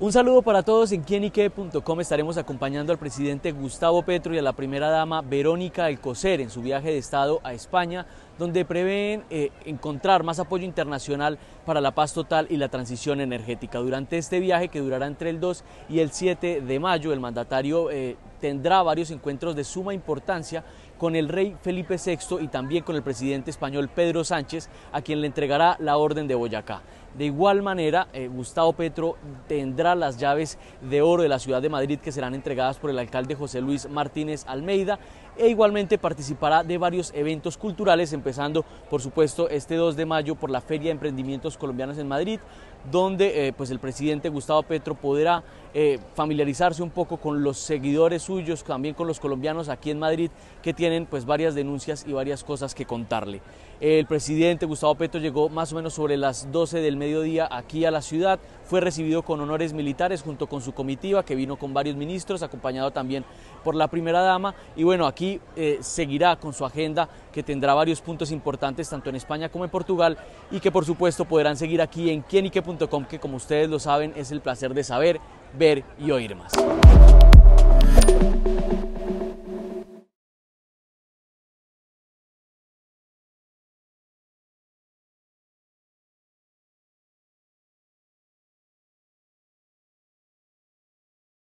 Un saludo para todos en quienique.com. Estaremos acompañando al presidente Gustavo Petro y a la primera dama Verónica Alcocer en su viaje de Estado a España, donde prevén eh, encontrar más apoyo internacional para la paz total y la transición energética. Durante este viaje, que durará entre el 2 y el 7 de mayo, el mandatario eh, tendrá varios encuentros de suma importancia con el rey Felipe VI y también con el presidente español Pedro Sánchez, a quien le entregará la Orden de Boyacá. De igual manera, eh, Gustavo Petro tendrá las llaves de oro de la ciudad de Madrid que serán entregadas por el alcalde José Luis Martínez Almeida e igualmente participará de varios eventos culturales, empezando por supuesto este 2 de mayo por la Feria de Emprendimientos Colombianos en Madrid, donde eh, pues el presidente Gustavo Petro podrá eh, familiarizarse un poco con los seguidores suyos, también con los colombianos aquí en Madrid que tienen pues varias denuncias y varias cosas que contarle. El presidente Gustavo Petro llegó más o menos sobre las 12 del mes mediodía aquí a la ciudad. Fue recibido con honores militares junto con su comitiva que vino con varios ministros, acompañado también por la primera dama. Y bueno, aquí eh, seguirá con su agenda que tendrá varios puntos importantes tanto en España como en Portugal y que por supuesto podrán seguir aquí en quienique.com que como ustedes lo saben es el placer de saber, ver y oír más.